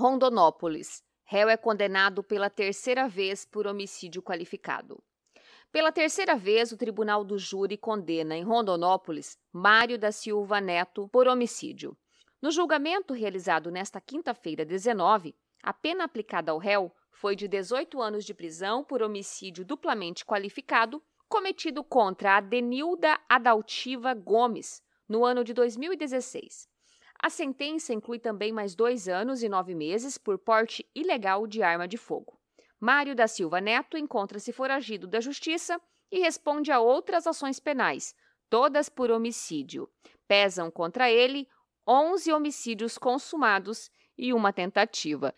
Rondonópolis. Réu é condenado pela terceira vez por homicídio qualificado. Pela terceira vez, o Tribunal do Júri condena em Rondonópolis Mário da Silva Neto por homicídio. No julgamento realizado nesta quinta-feira, 19, a pena aplicada ao réu foi de 18 anos de prisão por homicídio duplamente qualificado cometido contra a Denilda Adaltiva Gomes no ano de 2016. A sentença inclui também mais dois anos e nove meses por porte ilegal de arma de fogo. Mário da Silva Neto encontra-se foragido da Justiça e responde a outras ações penais, todas por homicídio. Pesam contra ele 11 homicídios consumados e uma tentativa.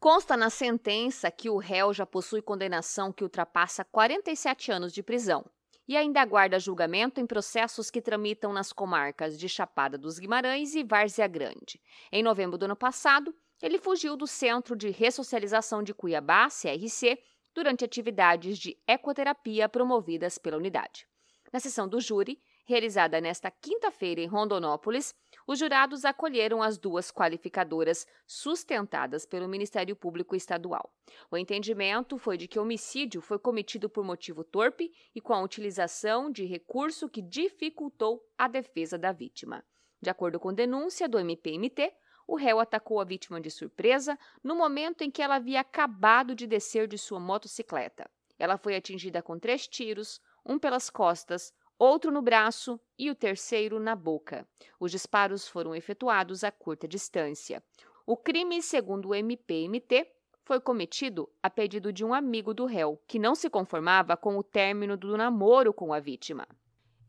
Consta na sentença que o réu já possui condenação que ultrapassa 47 anos de prisão e ainda aguarda julgamento em processos que tramitam nas comarcas de Chapada dos Guimarães e Várzea Grande. Em novembro do ano passado, ele fugiu do Centro de Ressocialização de Cuiabá, CRC, durante atividades de ecoterapia promovidas pela unidade. Na sessão do júri, realizada nesta quinta-feira em Rondonópolis, os jurados acolheram as duas qualificadoras sustentadas pelo Ministério Público Estadual. O entendimento foi de que o homicídio foi cometido por motivo torpe e com a utilização de recurso que dificultou a defesa da vítima. De acordo com denúncia do MPMT, o réu atacou a vítima de surpresa no momento em que ela havia acabado de descer de sua motocicleta. Ela foi atingida com três tiros, um pelas costas, outro no braço e o terceiro na boca. Os disparos foram efetuados a curta distância. O crime, segundo o MPMT, foi cometido a pedido de um amigo do réu, que não se conformava com o término do namoro com a vítima.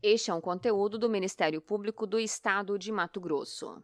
Este é um conteúdo do Ministério Público do Estado de Mato Grosso.